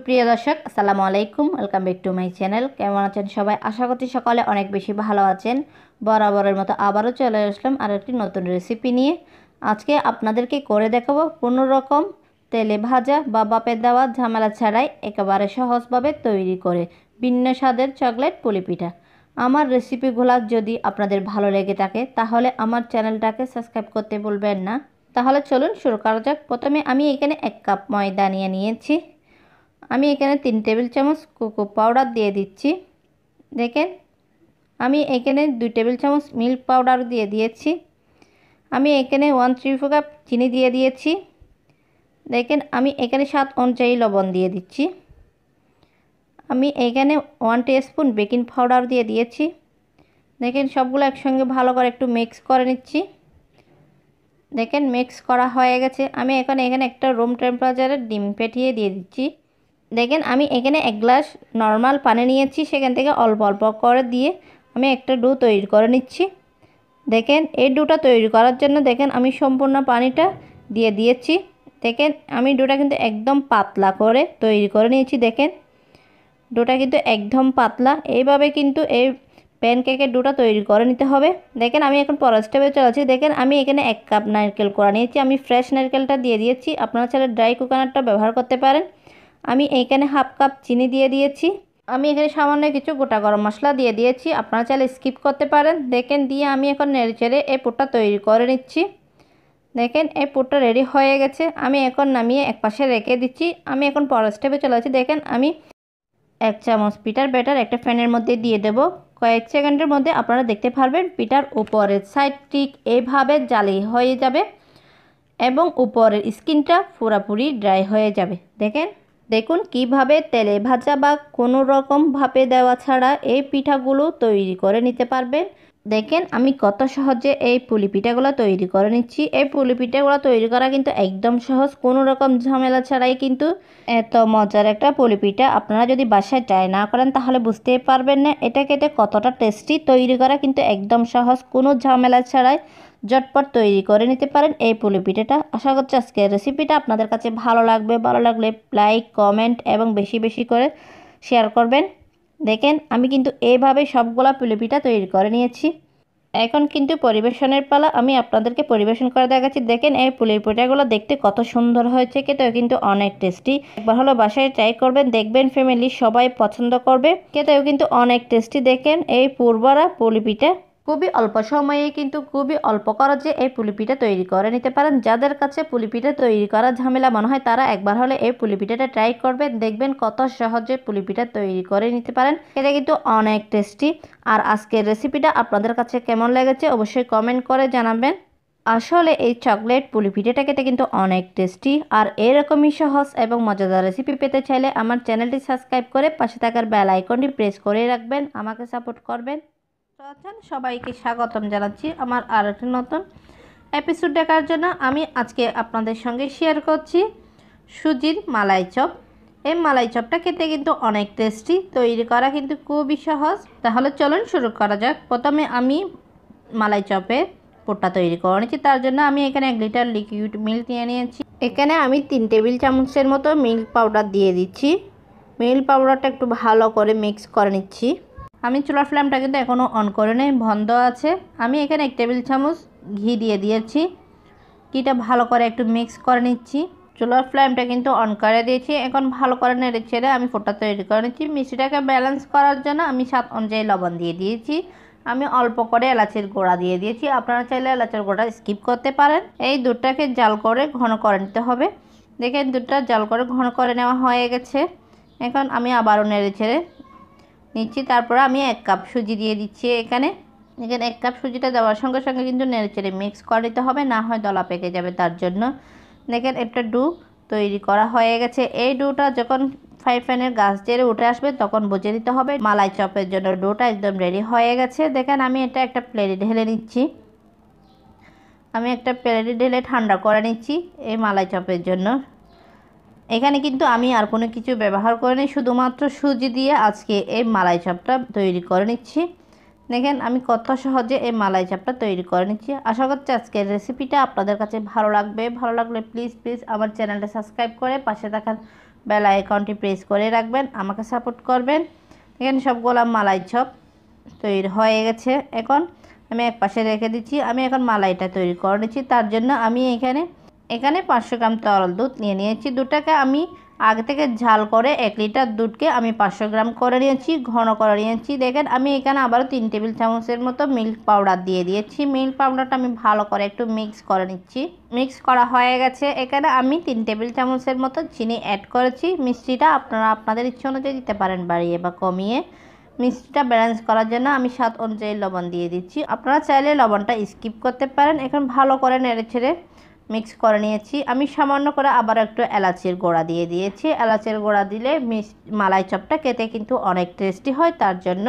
সুপ্রিয় দর্শক আসসালামু আলাইকুম welcome back to my channel কেমন আছেন সবাই আশা করছি সকালে অনেক বেশি ভালো আছেন বরাবরের মতো আবারও চলে আসলাম আর একটি নতুন রেসিপি নিয়ে আজকে আপনাদেরকে করে দেখাবো কোনো রকম তেলে ভাজা বা বাপের দেওয়া ঝামেলা ছাড়াই একেবারে সহজভাবে তৈরি করে ভিন্ন স্বাদের চকলেট পুলিপিঠা আমার রেসিপিগুলো যদি আপনাদের ভালো লেগে থাকে তাহলে আমার চ্যানেলটাকে সাবস্ক্রাইব করতে বলবেন না তাহলে চলুন শুরু করা যাক প্রথমে আমি এখানে এক কাপ ময়দা নিয়ে নিয়েছি আমি এখানে তিন টেবিল চামচ কোকো পাউডার দিয়ে দিচ্ছি দেখেন আমি এখানে দুই টেবিল চামচ মিল্ক পাউডার দিয়ে দিয়েছি আমি এখানে ওয়ান থ্রি ফোর কাপ চিনি দিয়ে দিয়েছি দেখেন আমি এখানে সাত অনুযায়ী লবণ দিয়ে দিচ্ছি আমি এখানে ওয়ান স্পুন বেকিং পাউডার দিয়ে দিয়েছি দেখেন সবগুলো একসঙ্গে ভালো করে একটু মিক্স করে নিচ্ছি দেখেন মিক্স করা হয়ে গেছে আমি এখন এখানে একটা রুম টেম্পারেচারে ডিম পেটিয়ে দিয়ে দিচ্ছি দেখেন আমি এখানে এক গ্লাস নর্মাল পানি নিয়েছি সেখান থেকে অল্প অল্প করে দিয়ে আমি একটা ডু তৈরি করে নিচ্ছি দেখেন এই ডুটা তৈরি করার জন্য দেখেন আমি সম্পূর্ণ পানিটা দিয়ে দিয়েছি দেখেন আমি ডোটা কিন্তু একদম পাতলা করে তৈরি করে নিয়েছি দেখেন ডুটা কিন্তু একদম পাতলা এইভাবে কিন্তু এই প্যানকেকের ডুটা তৈরি করে নিতে হবে দেখেন আমি এখন পরের স্টেপে চলেছি দেখেন আমি এখানে এক কাপ নারকেল করা নিয়েছি আমি ফ্রেশ নারকেলটা দিয়ে দিয়েছি আপনারা চাইলে ড্রাই কুকানারটা ব্যবহার করতে পারেন আমি এইখানে হাফ কাপ চিনি দিয়ে দিয়েছি আমি এখানে সামান্য কিছু গোটা গরম মশলা দিয়ে দিয়েছি আপনারা চাইলে স্কিপ করতে পারেন দেখেন দিয়ে আমি এখন নেড়ে চেড়ে এই পুরটা তৈরি করে নিচ্ছি দেখেন এই পুরটা রেডি হয়ে গেছে আমি এখন নামিয়ে একপাশে রেখে দিচ্ছি আমি এখন পরের স্টেপে চলে আসি দেখেন আমি এক চামচ পিটার ব্যাটার একটা ফ্যানের মধ্যে দিয়ে দেব কয়েক সেকেন্ডের মধ্যে আপনারা দেখতে পারবেন পিটার উপরের সাইড ঠিক এইভাবে জালি হয়ে যাবে এবং উপরের স্কিনটা পুরাপুরি ড্রাই হয়ে যাবে দেখেন দেখুন কিভাবে তেলে ভাজা বা কোনো রকমভাবে দেওয়া ছাড়া এই পিঠাগুলো তৈরি করে নিতে পারবেন দেখেন আমি কত সহজে এই পুলি পিঠাগুলো তৈরি করে নিচ্ছি এই পুলি পিঠাগুলো তৈরি করা কিন্তু একদম সহজ কোনো রকম ঝামেলা ছাড়াই কিন্তু এত মজার একটা পুলি পিঠা আপনারা যদি বাসায় ট্রাই না করেন তাহলে বুঝতেই পারবেন না এটা খেতে কতটা টেস্টি তৈরি করা কিন্তু একদম সহজ কোনো ঝামেলা ছাড়াই ঝটপট তৈরি করে নিতে পারেন এই পুলি পিঠাটা আশা করছি আজকের রেসিপিটা আপনাদের কাছে ভালো লাগবে ভালো লাগলে লাইক কমেন্ট এবং বেশি বেশি করে শেয়ার করবেন দেখেন আমি কিন্তু এইভাবে সবগুলা পুলি পিঠা তৈরি করে নিয়েছি এখন কিন্তু পরিবেশনের পালা আমি আপনাদেরকে পরিবেশন করে দেখাচ্ছি দেখেন এই পুলির পিঠাগুলো দেখতে কত সুন্দর হয়েছে কেতো কিন্তু অনেক টেস্টি একবার হলো বাসায় ট্রাই করবেন দেখবেন ফ্যামিলি সবাই পছন্দ করবে কেতো কিন্তু অনেক টেস্টি দেখেন এই পূর্বরা পুলি পিঠা খুবই অল্প সময়ে কিন্তু খুবই অল্প খরচে এই পুলিপিঠা তৈরি করে নিতে পারেন যাদের কাছে পুলিপিঠা তৈরি করা ঝামেলা মনে হয় তারা একবার হলে এই পুলিপিঠাটা ট্রাই করবেন দেখবেন কত সহজে পুলিপিঠা তৈরি করে নিতে পারেন এটা কিন্তু অনেক টেস্টি আর আজকের রেসিপিটা আপনাদের কাছে কেমন লেগেছে অবশ্যই কমেন্ট করে জানাবেন আসলে এই চকলেট পুলিপিঠাটা খেতে কিন্তু অনেক টেস্টি আর এরকমই সহজ এবং মজাদার রেসিপি পেতে চাইলে আমার চ্যানেলটি সাবস্ক্রাইব করে পাশে থাকার বেল আইকনটি প্রেস করে রাখবেন আমাকে সাপোর্ট করবেন আছেন সবাইকে স্বাগতম জানাচ্ছি আমার আর একটি নতুন এপিসোড দেখার জন্য আমি আজকে আপনাদের সঙ্গে শেয়ার করছি সুজির মালাই চপ এই মালাই চপটা খেতে কিন্তু অনেক টেস্টি তৈরি করা কিন্তু খুবই সহজ তাহলে চলুন শুরু করা যাক প্রথমে আমি মালাই চপের পোটটা তৈরি করে নিয়েছি তার জন্য আমি এখানে এক লিটার লিকুইড মিল্ক নিয়ে নিয়েছি এখানে আমি তিন টেবিল চামচের মতো মিল্ক পাউডার দিয়ে দিচ্ছি মিল্ক পাউডারটা একটু ভালো করে মিক্স করে নিচ্ছি আমি চুলার ফ্লেমটা কিন্তু এখনও অন করে নেই বন্ধ আছে আমি এখানে এক টেবিল চামচ ঘি দিয়ে দিয়েছি ঘিটা ভালো করে একটু মিক্স করে নিচ্ছি চুলার ফ্লেমটা কিন্তু অন করে দিয়েছি এখন ভালো করে নেড়ে ছেড়ে আমি ফোটা তৈরি করে নিচ্ছি মিষ্টিটাকে ব্যালেন্স করার জন্য আমি স্বাদ অনুযায়ী লবণ দিয়ে দিয়েছি আমি অল্প করে এলাচের গোড়া দিয়ে দিয়েছি আপনারা চাইলে এলাচের গোড়া স্কিপ করতে পারেন এই দুধটাকে জাল করে ঘন করে নিতে হবে দেখেন দুধটা জাল করে ঘন করে নেওয়া হয়ে গেছে এখন আমি আবারও নেড়ে ছেড়ে নিচ্ছি তারপর আমি এক কাপ সুজি দিয়ে দিচ্ছি এখানে এখানে এক কাপ সুজিটা দেওয়ার সঙ্গে সঙ্গে কিন্তু নেড়েচেড়ে মিক্স করে দিতে হবে না হয় দলা পেকে যাবে তার জন্য দেখেন একটা ডু তৈরি করা হয়ে গেছে এই ডুটা যখন ফ্রাই প্যানের গাছ জেরে উঠে আসবে তখন বুঝে দিতে হবে মালাই চপের জন্য ডুটা একদম রেডি হয়ে গেছে দেখেন আমি এটা একটা প্লেটে ঢেলে নিচ্ছি আমি একটা প্লেটে ঢেলে ঠান্ডা করে নিচ্ছি এই মালাই চপের জন্য এখানে কিন্তু আমি আর কোনো কিছু ব্যবহার করিনি শুধুমাত্র সুজি দিয়ে আজকে এই মালাই চাপটা তৈরি করে নিচ্ছি দেখেন আমি কত সহজে এই মালাই চাপটা তৈরি করে নিচ্ছি আশা করছি আজকের রেসিপিটা আপনাদের কাছে ভালো লাগবে ভালো লাগলে প্লিজ প্লিজ আমার চ্যানেলটা সাবস্ক্রাইব করে পাশে থাকার বেল আইকনটি প্রেস করে রাখবেন আমাকে সাপোর্ট করবেন দেখেন সবগুলো মালাই চপ তৈরি হয়ে গেছে এখন আমি এক পাশে রেখে দিচ্ছি আমি এখন মালাইটা তৈরি করে নিচ্ছি তার জন্য আমি এখানে এখানে পাঁচশো গ্রাম তরল দুধ নিয়ে নিয়েছি দুটাকে আমি আগে থেকে ঝাল করে এক লিটার দুধকে আমি পাঁচশো গ্রাম করে নিয়েছি ঘন করে নিয়েছি দেখেন আমি এখানে আবারও তিন টেবিল চামচের মতো মিল্ক পাউডার দিয়ে দিয়েছি মিল্ক পাউডারটা আমি ভালো করে একটু মিক্স করে নিচ্ছি মিক্স করা হয়ে গেছে এখানে আমি তিন টেবিল চামচের মতো চিনি অ্যাড করেছি মিষ্টিটা আপনারা আপনাদের ইচ্ছে অনুযায়ী দিতে পারেন বাড়িয়ে বা কমিয়ে মিষ্টিটা ব্যালেন্স করার জন্য আমি স্বাদ অনুযায়ী লবণ দিয়ে দিচ্ছি আপনারা চাইলে লবণটা স্কিপ করতে পারেন এখন ভালো করে নেড়ে ছেড়ে মিক্স করে নিয়েছি আমি সামান্য করে আবার একটু এলাচির গোড়া দিয়ে দিয়েছি এলাচের গোড়া দিলে মালাই চপটা খেতে কিন্তু অনেক টেস্টি হয় তার জন্য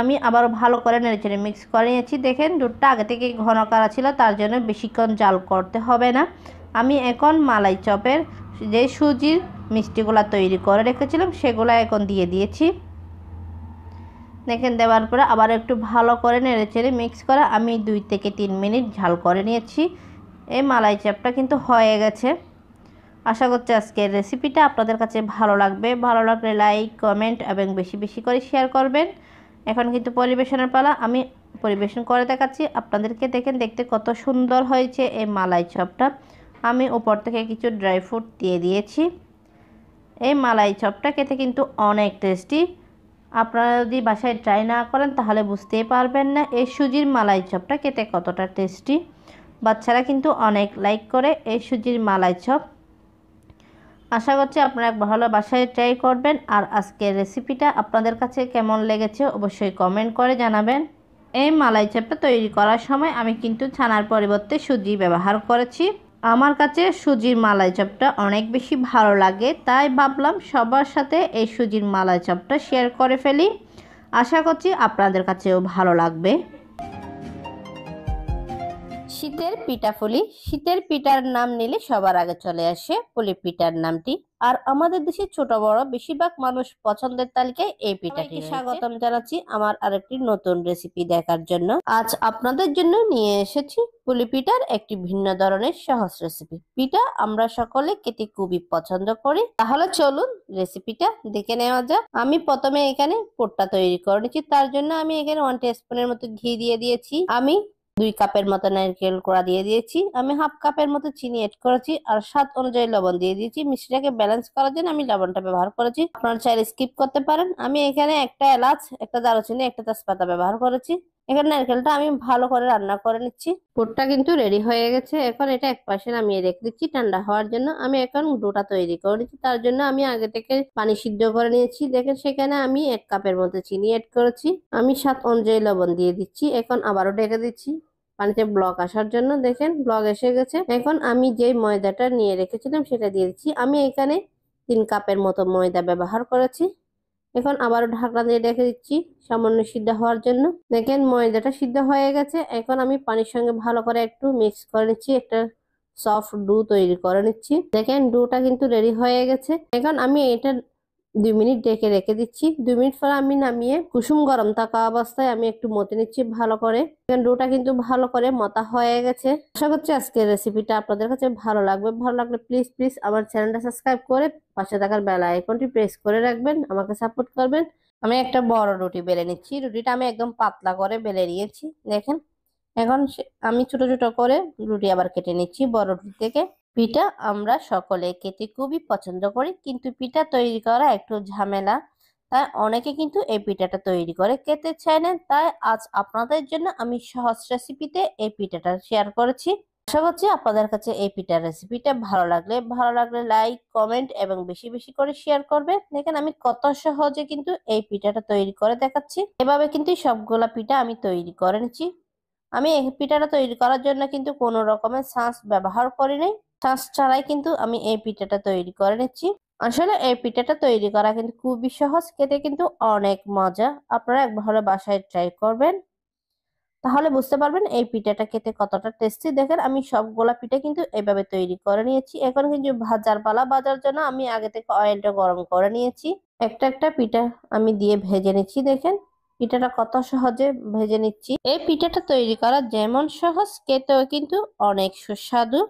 আমি আবার ভালো করে নেড়েচেড়ে মিক্স করে নিয়েছি দেখেন দুধটা আগে থেকে ঘন করা ছিল তার জন্য বেশিক্ষণ জাল করতে হবে না আমি এখন মালাই চপের যে সুজির মিষ্টিগুলো তৈরি করে রেখেছিলাম সেগুলো এখন দিয়ে দিয়েছি দেখেন দেওয়ার পরে আবার একটু ভালো করে নেড়েচেড়ে মিক্স করে আমি দুই থেকে তিন মিনিট ঝাল করে নিয়েছি এই মালাই চ্যাপটা কিন্তু হয়ে গেছে আশা করছি আজকের রেসিপিটা আপনাদের কাছে ভালো লাগবে ভালো লাগলে লাইক কমেন্ট এবং বেশি বেশি করে শেয়ার করবেন এখন কিন্তু পরিবেশনের পালা আমি পরিবেশন করে দেখাচ্ছি আপনাদেরকে দেখেন দেখতে কত সুন্দর হয়েছে এই মালাই চপটা আমি উপর থেকে কিছু ড্রাই ফ্রুট দিয়ে দিয়েছি এই মালাই চপটা খেতে কিন্তু অনেক টেস্টি আপনারা যদি বাসায় ট্রাই না করেন তাহলে বুঝতেই পারবেন না এই সুজির মালাই চপটা খেতে কতটা টেস্টি বাচ্চারা কিন্তু অনেক লাইক করে এই সুজির মালাই চপ আশা করছি আপনারা একবার বাসায় ট্রাই করবেন আর আজকের রেসিপিটা আপনাদের কাছে কেমন লেগেছে অবশ্যই কমেন্ট করে জানাবেন এই মালাই চপটা তৈরি করার সময় আমি কিন্তু ছানার পরিবর্তে সুজি ব্যবহার করেছি আমার কাছে সুজির মালাই চপটা অনেক বেশি ভালো লাগে তাই ভাবলাম সবার সাথে এই সুজির মালাই চপটা শেয়ার করে ফেলি আশা করছি আপনাদের কাছেও ভালো লাগবে শীতের পিঠাফুলি শীতের পিঠার নাম নিলে সবার আগে চলে আসে পুলি পিঠার নামটি আর আমাদের দেশে ছোট বড় বেশিরভাগ মানুষ পছন্দের তালিকায় এই পিঠাটি স্বাগতম জানাচ্ছি আমার আরেকটি নতুন রেসিপি দেখার জন্য আজ আপনাদের জন্য নিয়ে এসেছি পুলি পিঠার একটি ভিন্ন ধরনের সহজ রেসিপি পিঠা আমরা সকলে কেটে খুবই পছন্দ করি তাহলে চলুন রেসিপিটা দেখে নেওয়া যাক আমি প্রথমে এখানে পোটটা তৈরি করে নিচ্ছি তার জন্য আমি এখানে ওয়ান টি স্পুনের মতো ঘি দিয়ে দিয়েছি আমি দুই কাপের মতো নারকেল কোড়া দিয়ে দিয়েছি আমি হাফ কাপের মতো চিনি এড করেছি আর স্বাদ অনুযায়ী লবণ দিয়ে দিয়েছি মিষ্টিটাকে ব্যালেন্স করার জন্য আমি লবণটা ব্যবহার করেছি আপনারা চাইলে স্কিপ করতে পারেন আমি এখানে একটা এলাচ একটা দারুচিনি একটা তাজপাতা ব্যবহার করেছি এখানে নারকেলটা আমি ভালো করে রান্না করে নিচ্ছি পোটটা কিন্তু রেডি হয়ে গেছে এখন এটা এক পাশে নামিয়ে রেখে দিচ্ছি ঠান্ডা হওয়ার জন্য আমি এখন ডোটা তৈরি করে নিচ্ছি তার জন্য আমি আগে থেকে পানি সিদ্ধ করে নিয়েছি দেখেন সেখানে আমি এক কাপের মতো চিনি অ্যাড করেছি আমি সাত অনুযায়ী লবণ দিয়ে দিচ্ছি এখন আবারও ঢেকে দিচ্ছি পানিতে ব্লক আসার জন্য দেখেন ব্লক এসে গেছে এখন আমি যে ময়দাটা নিয়ে রেখেছিলাম সেটা দিয়ে দিচ্ছি আমি এখানে তিন কাপের মতো ময়দা ব্যবহার করেছি এখন আবারও ঢাকনা দিয়ে রেখে দিচ্ছি সামান্য সিদ্ধ হওয়ার জন্য দেখেন ময়দাটা সিদ্ধ হয়ে গেছে এখন আমি পানির সঙ্গে ভালো করে একটু মিক্স করে নিচ্ছি একটা সফট ডু তৈরি করে নিচ্ছি দেখেন ডুটা কিন্তু রেডি হয়ে গেছে এখন আমি এটা দুই মিনিট ডেকে রেখে দিচ্ছি দুই মিনিট পর আমি নামিয়ে কুসুম গরম থাকা অবস্থায় আমি একটু মতে নিচ্ছি ভালো করে ডোটা কিন্তু ভালো করে মতা হয়ে গেছে আশা করছি আজকের রেসিপিটা আপনাদের কাছে ভালো লাগবে ভালো লাগলে প্লিজ প্লিজ আমার চ্যানেলটা সাবস্ক্রাইব করে পাশে থাকার বেলা আইকনটি প্রেস করে রাখবেন আমাকে সাপোর্ট করবেন আমি একটা বড় রুটি বেলে নিচ্ছি রুটিটা আমি একদম পাতলা করে বেলে নিয়েছি দেখেন এখন আমি ছোট ছোট করে রুটি আবার কেটে নিচ্ছি বড় রুটি থেকে পিঠা আমরা সকলে খেতে খুবই পছন্দ করি কিন্তু পিঠা তৈরি করা একটু ঝামেলা তাই অনেকে কিন্তু এই পিঠাটা তৈরি করে খেতে চায় না তাই আজ আপনাদের জন্য আমি সহজ রেসিপিতে এই পিঠাটা শেয়ার করেছি আশা করছি আপনাদের কাছে এই পিঠার রেসিপিটা ভালো লাগলে ভালো লাগলে লাইক কমেন্ট এবং বেশি বেশি করে শেয়ার করবে দেখেন আমি কত সহজে কিন্তু এই পিঠাটা তৈরি করে দেখাচ্ছি এভাবে কিন্তু সবগুলা পিঠা আমি তৈরি করে নিচ্ছি আমি এই পিঠাটা তৈরি করার জন্য কিন্তু কোনো রকমের সাঁস ব্যবহার করি নাই ছাঁচ ছাড়াই কিন্তু আমি এই পিঠাটা তৈরি করে নিচ্ছি আসলে এই পিঠাটা তৈরি করা কিন্তু খুবই সহজ খেতে কিন্তু অনেক মজা আপনারা একবার বাসায় ট্রাই করবেন তাহলে বুঝতে পারবেন এই পিঠাটা খেতে কতটা টেস্টি দেখেন আমি সব গোলা পিঠা কিন্তু এইভাবে তৈরি করে নিয়েছি এখন কিন্তু ভাজার পালা বাজার জন্য আমি আগে থেকে অয়েলটা গরম করে নিয়েছি একটা একটা পিঠা আমি দিয়ে ভেজে নিচ্ছি দেখেন পিঠাটা কত সহজে ভেজে নিচ্ছি এই পিঠাটা তৈরি করা যেমন সহজ খেতেও কিন্তু অনেক সুস্বাদু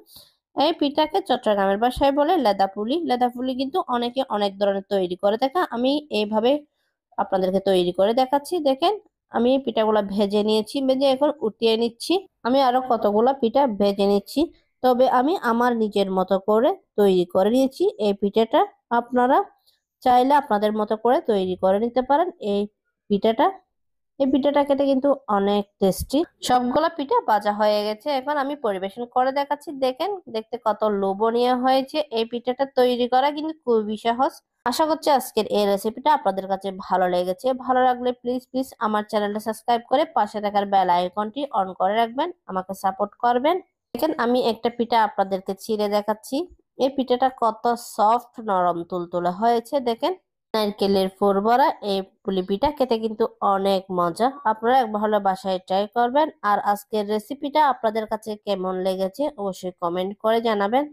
এই পিঠাকে চট্টগ্রামের বাসায় বলে লেদা পুলি লেদা পুলি কিন্তু অনেকে অনেক ধরনের তৈরি করে দেখা আমি এইভাবে আপনাদেরকে তৈরি করে দেখাচ্ছি দেখেন আমি পিঠাগুলো ভেজে নিয়েছি ভেজে এখন উঠিয়ে নিচ্ছি আমি আরো কতগুলো পিঠা ভেজে নিচ্ছি তবে আমি আমার নিজের মতো করে তৈরি করে নিয়েছি এই পিঠাটা আপনারা চাইলে আপনাদের মতো করে তৈরি করে নিতে পারেন এই পিঠাটা এই পিঠাটা খেতে কিন্তু অনেক টেস্টি সবগুলো পিঠা ভাজা হয়ে গেছে এখন আমি পরিবেশন করে দেখাচ্ছি দেখেন দেখতে কত লোভনীয় হয়েছে এই পিঠাটা তৈরি করা কিন্তু খুবই সহজ আশা করছি আজকের এই রেসিপিটা আপনাদের কাছে ভালো লেগেছে ভালো লাগলে প্লিজ প্লিজ আমার চ্যানেলটা সাবস্ক্রাইব করে পাশে থাকার বেল আইকনটি অন করে রাখবেন আমাকে সাপোর্ট করবেন দেখেন আমি একটা পিঠা আপনাদেরকে ছিঁড়ে দেখাচ্ছি এই পিঠাটা কত সফট নরম তুলতুলে হয়েছে দেখেন নারকেলের ফোর বড়া এই পুলিপিটা খেতে কিন্তু অনেক মজা আপনারা এক ভালো বাসায় ট্রাই করবেন আর আজকের রেসিপিটা আপনাদের কাছে কেমন লেগেছে অবশ্যই কমেন্ট করে জানাবেন